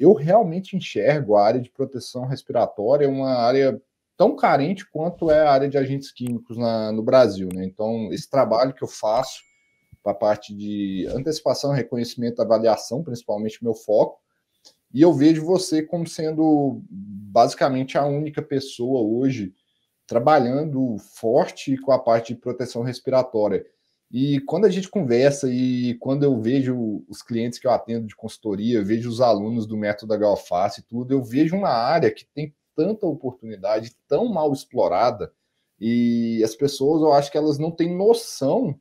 eu realmente enxergo a área de proteção respiratória uma área tão carente quanto é a área de agentes químicos na, no Brasil. Né? Então, esse trabalho que eu faço para a parte de antecipação, reconhecimento, avaliação, principalmente meu foco, e eu vejo você como sendo basicamente a única pessoa hoje trabalhando forte com a parte de proteção respiratória. E quando a gente conversa e quando eu vejo os clientes que eu atendo de consultoria, vejo os alunos do método Galface e tudo, eu vejo uma área que tem tanta oportunidade, tão mal explorada, e as pessoas, eu acho que elas não têm noção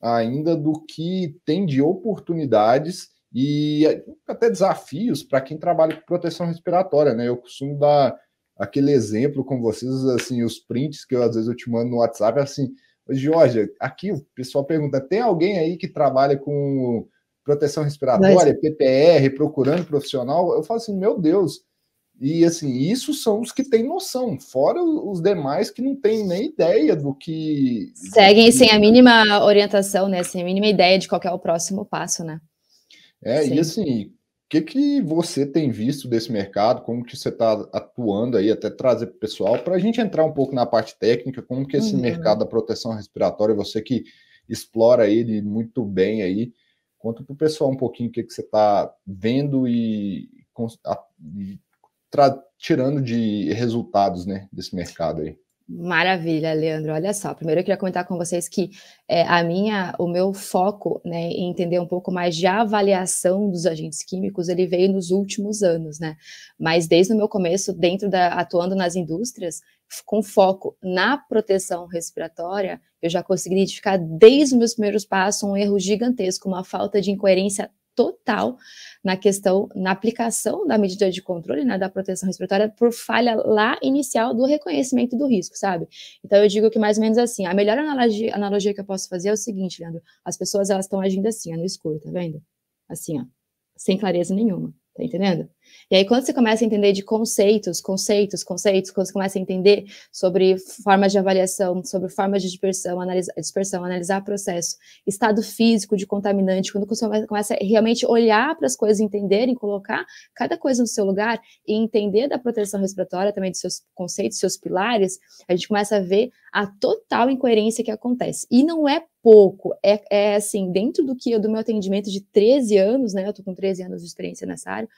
ainda do que tem de oportunidades e até desafios para quem trabalha com proteção respiratória, né? Eu costumo dar aquele exemplo com vocês, assim, os prints que eu, às vezes eu te mando no WhatsApp, assim, Jorge, aqui o pessoal pergunta: tem alguém aí que trabalha com proteção respiratória, Mas... PPR, procurando profissional? Eu falo assim: meu Deus. E assim, isso são os que têm noção, fora os demais que não têm nem ideia do que. Seguem sem a mínima orientação, né? Sem a mínima ideia de qual é o próximo passo, né? É, Sim. e assim, que, que você tem visto desse mercado? Como que você está atuando aí, até trazer para o pessoal, para a gente entrar um pouco na parte técnica, como que esse uhum. mercado da proteção respiratória, você que explora ele muito bem aí, conta para o pessoal um pouquinho o que, que você está vendo e, e tirando de resultados né, desse mercado aí. Maravilha, Leandro. Olha só, primeiro eu queria comentar com vocês que é, a minha, o meu foco né, em entender um pouco mais de avaliação dos agentes químicos, ele veio nos últimos anos, né? Mas desde o meu começo, dentro da atuando nas indústrias, com foco na proteção respiratória, eu já consegui identificar desde os meus primeiros passos um erro gigantesco, uma falta de incoerência total na questão, na aplicação da medida de controle, né, da proteção respiratória, por falha lá inicial do reconhecimento do risco, sabe? Então eu digo que mais ou menos assim, a melhor analogia, analogia que eu posso fazer é o seguinte, Leandro, as pessoas elas estão agindo assim, ó, no escuro, tá vendo? Assim, ó, sem clareza nenhuma, tá entendendo? E aí, quando você começa a entender de conceitos, conceitos, conceitos, quando você começa a entender sobre formas de avaliação, sobre formas de dispersão, analisar, dispersão, analisar processo, estado físico de contaminante, quando você começa a realmente olhar para as coisas, entenderem, colocar cada coisa no seu lugar e entender da proteção respiratória, também dos seus conceitos, seus pilares, a gente começa a ver a total incoerência que acontece. E não é pouco, é, é assim, dentro do que do meu atendimento de 13 anos, né, eu tô com 13 anos de experiência nessa área,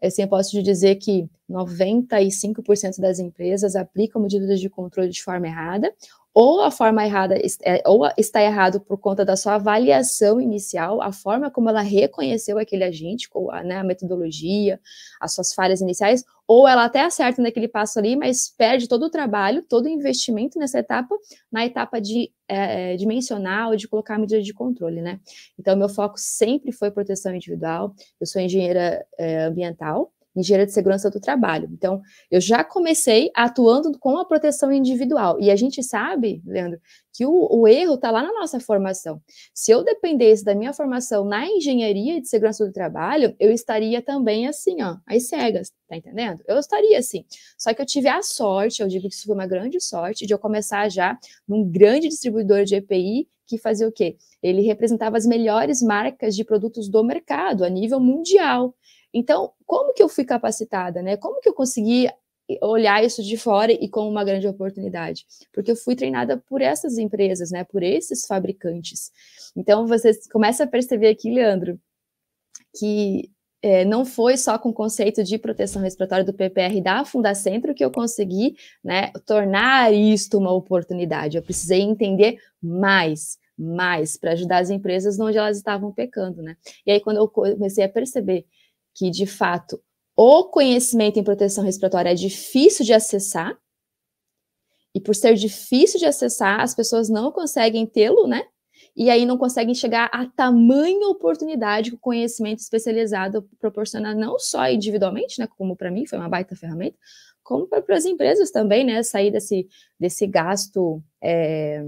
Assim, eu posso te dizer que 95% das empresas aplicam medidas de controle de forma errada ou a forma errada, é, ou está errado por conta da sua avaliação inicial, a forma como ela reconheceu aquele agente, né, a metodologia, as suas falhas iniciais, ou ela até acerta naquele passo ali, mas perde todo o trabalho, todo o investimento nessa etapa, na etapa de é, é dimensionar ou de colocar medidas de controle, né? Então, meu foco sempre foi proteção individual, eu sou engenheira é, ambiental, engenheira de segurança do trabalho. Então, eu já comecei atuando com a proteção individual. E a gente sabe, Leandro, que o, o erro está lá na nossa formação. Se eu dependesse da minha formação na engenharia de segurança do trabalho, eu estaria também assim, ó, às cegas, tá entendendo? Eu estaria assim. Só que eu tive a sorte, eu digo que isso foi uma grande sorte, de eu começar já num grande distribuidor de EPI que fazia o quê? Ele representava as melhores marcas de produtos do mercado a nível mundial. Então, como que eu fui capacitada, né? Como que eu consegui olhar isso de fora e como uma grande oportunidade? Porque eu fui treinada por essas empresas, né? Por esses fabricantes. Então, você começa a perceber aqui, Leandro, que é, não foi só com o conceito de proteção respiratória do PPR da Fundacentro que eu consegui né, tornar isto uma oportunidade. Eu precisei entender mais, mais, para ajudar as empresas onde elas estavam pecando. Né? E aí, quando eu comecei a perceber que, de fato, o conhecimento em proteção respiratória é difícil de acessar, e por ser difícil de acessar, as pessoas não conseguem tê-lo, né? E aí não conseguem chegar à tamanha oportunidade que o conhecimento especializado proporciona, não só individualmente, né? Como para mim foi uma baita ferramenta, como para as empresas também, né? Sair desse, desse gasto. É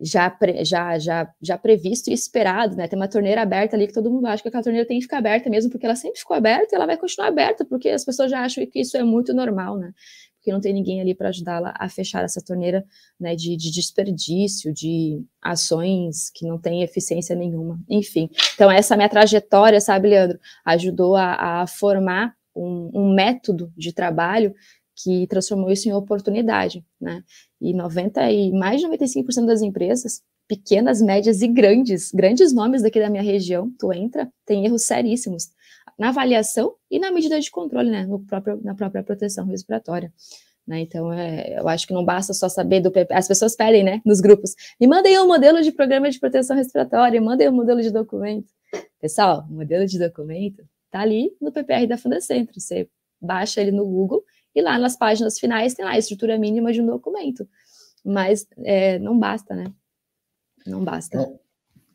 já, pre, já, já, já previsto e esperado, né? Tem uma torneira aberta ali que todo mundo acha que aquela torneira tem que ficar aberta mesmo, porque ela sempre ficou aberta e ela vai continuar aberta, porque as pessoas já acham que isso é muito normal, né? Porque não tem ninguém ali para ajudá-la a fechar essa torneira né, de, de desperdício, de ações que não têm eficiência nenhuma. Enfim, então essa minha trajetória, sabe, Leandro, ajudou a, a formar um, um método de trabalho que transformou isso em oportunidade, né? E 90 e mais de 95% das empresas, pequenas, médias e grandes, grandes nomes daqui da minha região, tu entra, tem erros seríssimos na avaliação e na medida de controle, né? No próprio, na própria proteção respiratória. Né? Então, é, eu acho que não basta só saber do PPR, As pessoas pedem, né, nos grupos, me mandem um modelo de programa de proteção respiratória, mandem um modelo de documento. Pessoal, o modelo de documento tá ali no PPR da Fundacentro. Você baixa ele no Google e lá nas páginas finais tem lá a estrutura mínima de um documento. Mas é, não basta, né? Não basta. Não,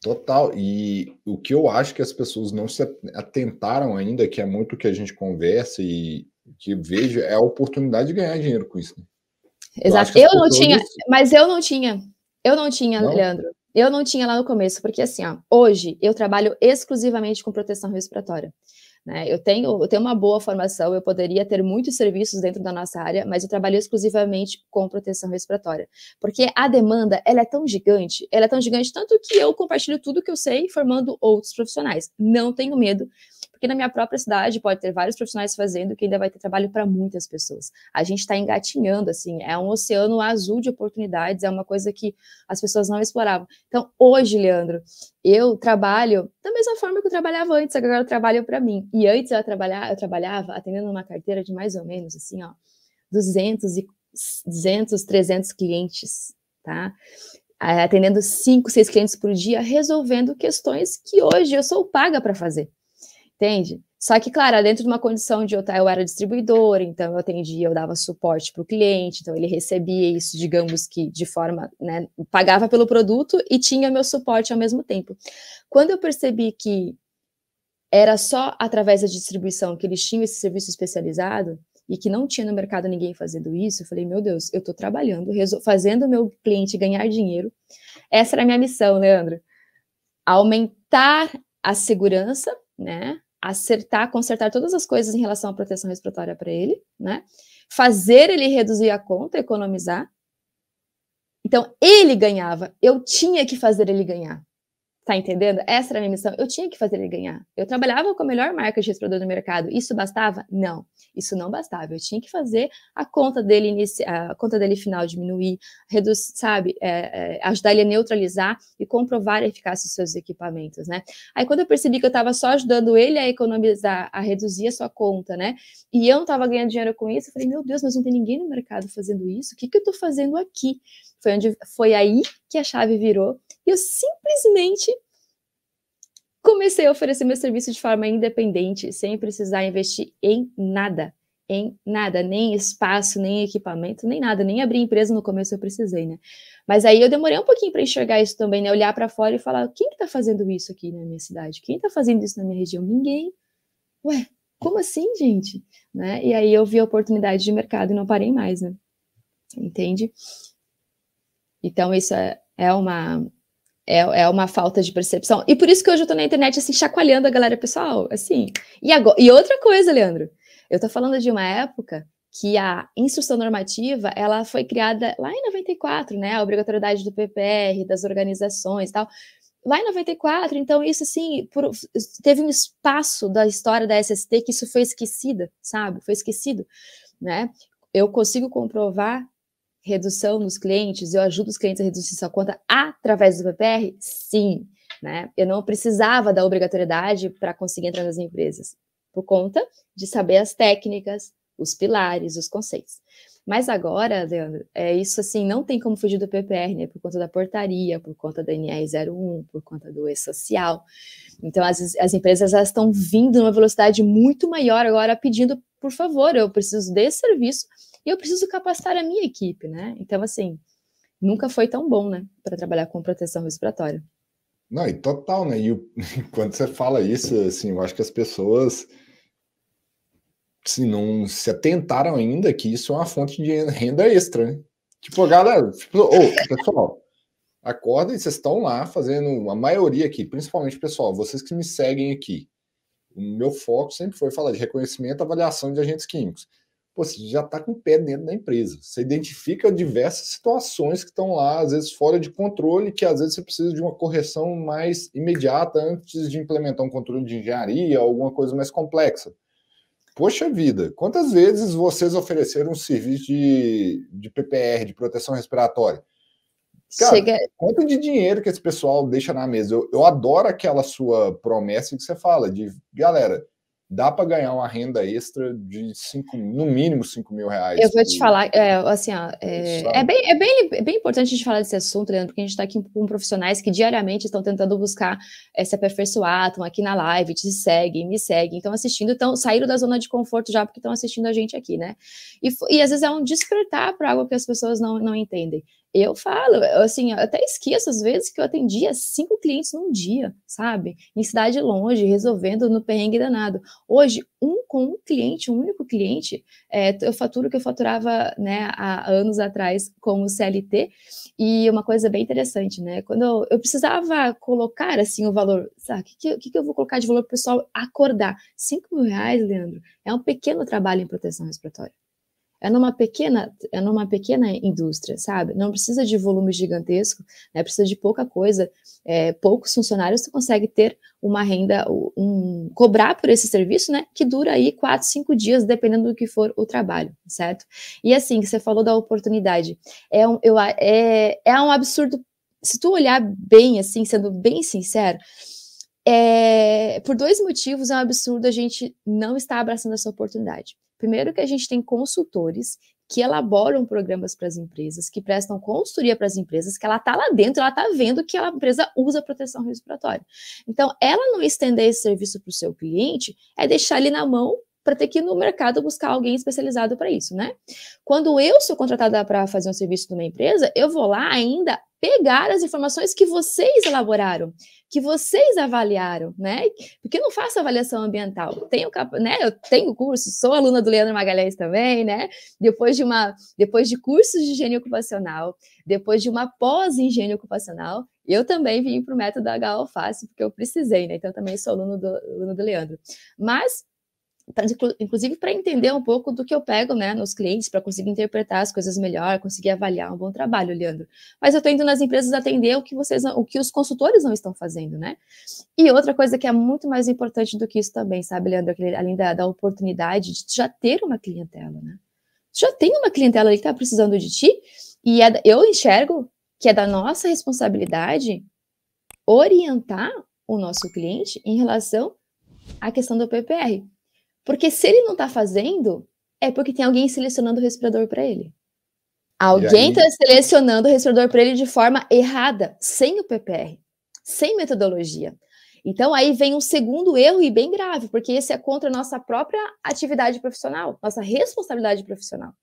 total. E o que eu acho que as pessoas não se atentaram ainda, que é muito o que a gente conversa e que vejo, é a oportunidade de ganhar dinheiro com isso. Né? Exato. Eu, eu não tinha, isso... mas eu não tinha. Eu não tinha, não? Leandro. Eu não tinha lá no começo, porque assim, ó, hoje eu trabalho exclusivamente com proteção respiratória. Né? Eu, tenho, eu tenho uma boa formação, eu poderia ter muitos serviços dentro da nossa área, mas eu trabalho exclusivamente com proteção respiratória, porque a demanda ela é tão gigante, ela é tão gigante tanto que eu compartilho tudo que eu sei formando outros profissionais. Não tenho medo Aqui na minha própria cidade pode ter vários profissionais fazendo que ainda vai ter trabalho para muitas pessoas. A gente está engatinhando, assim, é um oceano azul de oportunidades, é uma coisa que as pessoas não exploravam. Então, hoje, Leandro, eu trabalho da mesma forma que eu trabalhava antes, agora eu trabalho para mim. E antes eu, trabalhar, eu trabalhava atendendo uma carteira de mais ou menos, assim, ó, 200, e, 200 300 clientes, tá? É, atendendo 5, 6 clientes por dia, resolvendo questões que hoje eu sou paga para fazer entende? Só que, claro, dentro de uma condição de eu, eu era distribuidora, então eu atendia, eu dava suporte para o cliente, então ele recebia isso, digamos que de forma, né, pagava pelo produto e tinha meu suporte ao mesmo tempo. Quando eu percebi que era só através da distribuição que eles tinham esse serviço especializado e que não tinha no mercado ninguém fazendo isso, eu falei, meu Deus, eu estou trabalhando, fazendo o meu cliente ganhar dinheiro. Essa era a minha missão, Leandro. Aumentar a segurança né? Acertar, consertar todas as coisas em relação à proteção respiratória para ele, né? Fazer ele reduzir a conta, economizar. Então, ele ganhava, eu tinha que fazer ele ganhar. Tá entendendo? Essa era a minha missão. Eu tinha que fazer ele ganhar. Eu trabalhava com a melhor marca de respirador do mercado. Isso bastava? Não, isso não bastava. Eu tinha que fazer a conta dele a conta dele final diminuir, reduzir, sabe, é, é, ajudar ele a neutralizar e comprovar a eficácia dos seus equipamentos, né? Aí quando eu percebi que eu estava só ajudando ele a economizar, a reduzir a sua conta, né? E eu não estava ganhando dinheiro com isso, eu falei, meu Deus, mas não tem ninguém no mercado fazendo isso. O que, que eu estou fazendo aqui? Foi, onde, foi aí que a chave virou e eu simplesmente comecei a oferecer meu serviço de forma independente, sem precisar investir em nada. Em nada, nem espaço, nem equipamento, nem nada, nem abrir empresa no começo eu precisei, né? Mas aí eu demorei um pouquinho para enxergar isso também, né? Olhar para fora e falar: quem que tá fazendo isso aqui na minha cidade? Quem tá fazendo isso na minha região? Ninguém. Ué, como assim, gente? Né? E aí eu vi a oportunidade de mercado e não parei mais, né? Entende? Então, isso é, é uma, é, é uma falta de percepção. E por isso que hoje eu tô na internet, assim, chacoalhando a galera, pessoal, assim. E, agora, e outra coisa, Leandro, eu tô falando de uma época que a instrução normativa, ela foi criada lá em 94, né? A obrigatoriedade do PPR, das organizações e tal lá em 94, então isso assim, por, teve um espaço da história da SST que isso foi esquecida, sabe? Foi esquecido, né? Eu consigo comprovar redução nos clientes, eu ajudo os clientes a reduzir sua conta através do PPR? Sim, né? Eu não precisava da obrigatoriedade para conseguir entrar nas empresas, por conta de saber as técnicas, os pilares, os conceitos. Mas agora, Leandro, é isso assim, não tem como fugir do PPR, né? Por conta da portaria, por conta da NR01, por conta do E-Social. Então, as, as empresas estão vindo numa velocidade muito maior agora, pedindo, por favor, eu preciso desse serviço e eu preciso capacitar a minha equipe, né? Então, assim, nunca foi tão bom, né, para trabalhar com proteção respiratória. Não, e total, né? E o, quando você fala isso, assim, eu acho que as pessoas se não se atentaram ainda que isso é uma fonte de renda extra, né? Tipo, galera, tipo, pessoal, acorda e vocês estão lá fazendo a maioria aqui, principalmente pessoal, vocês que me seguem aqui. O meu foco sempre foi falar de reconhecimento e avaliação de agentes químicos pô, você já está com o pé dentro da empresa. Você identifica diversas situações que estão lá, às vezes fora de controle, que às vezes você precisa de uma correção mais imediata antes de implementar um controle de engenharia, alguma coisa mais complexa. Poxa vida, quantas vezes vocês ofereceram um serviço de, de PPR, de proteção respiratória? Cara, Chega... quanto de dinheiro que esse pessoal deixa na mesa? Eu, eu adoro aquela sua promessa que você fala de, galera, dá para ganhar uma renda extra de cinco, no mínimo 5 mil reais. Eu vou te falar, é, assim, ó, é, é, bem, é, bem, é bem importante a gente falar desse assunto, Leandro, porque a gente está aqui com profissionais que diariamente estão tentando buscar é, se aperfeiçoar, estão aqui na live, te seguem, me seguem, estão assistindo, estão saíram da zona de conforto já porque estão assistindo a gente aqui, né? E, e às vezes é um despertar para algo que as pessoas não, não entendem eu falo, assim, eu até esqueço às vezes que eu atendia cinco clientes num dia, sabe? Em cidade longe, resolvendo no perrengue danado. Hoje, um com um cliente, um único cliente, é, eu faturo o que eu faturava, né, há anos atrás com o CLT. E uma coisa bem interessante, né? Quando eu, eu precisava colocar, assim, o valor, sabe? O que, que, que eu vou colocar de valor para o pessoal acordar? Cinco mil reais, Leandro, é um pequeno trabalho em proteção respiratória é numa pequena, é numa pequena indústria, sabe? Não precisa de volume gigantesco, né? Precisa de pouca coisa, é, poucos funcionários Você consegue ter uma renda, um, cobrar por esse serviço, né? Que dura aí quatro, cinco dias, dependendo do que for o trabalho, certo? E assim, você falou da oportunidade, é um, eu, é, é um absurdo. Se tu olhar bem, assim, sendo bem sincero, é, por dois motivos é um absurdo a gente não estar abraçando essa oportunidade. Primeiro que a gente tem consultores que elaboram programas para as empresas, que prestam consultoria para as empresas, que ela está lá dentro, ela está vendo que a empresa usa proteção respiratória. Então, ela não estender esse serviço para o seu cliente é deixar ele na mão para ter que ir no mercado buscar alguém especializado para isso, né? Quando eu sou contratada para fazer um serviço de uma empresa, eu vou lá ainda pegar as informações que vocês elaboraram, que vocês avaliaram, né? Porque eu não faço avaliação ambiental. Tenho, né, eu tenho curso, sou aluna do Leandro Magalhães também, né? Depois de uma, depois de cursos de higiene ocupacional, depois de uma pós em higiene ocupacional, eu também vim para o método da HO porque eu precisei, né? Então também sou do, aluna do Leandro. Mas pra, inclusive para entender um pouco do que eu pego né, nos clientes, para conseguir interpretar as coisas melhor, conseguir avaliar um bom trabalho, Leandro. Mas eu estou indo nas empresas atender o que vocês, o que os consultores não estão fazendo, né? E outra coisa que é muito mais importante do que isso também, sabe, Leandro, Aquele, além da, da oportunidade de já ter uma clientela, né? já tem uma clientela ali que está precisando de ti, e é, eu enxergo que é da nossa responsabilidade orientar o nosso cliente em relação à questão do PPR. Porque se ele não tá fazendo, é porque tem alguém selecionando o respirador para ele. Alguém está selecionando o respirador para ele de forma errada, sem o PPR, sem metodologia. Então aí vem um segundo erro e bem grave, porque esse é contra a nossa própria atividade profissional, nossa responsabilidade profissional.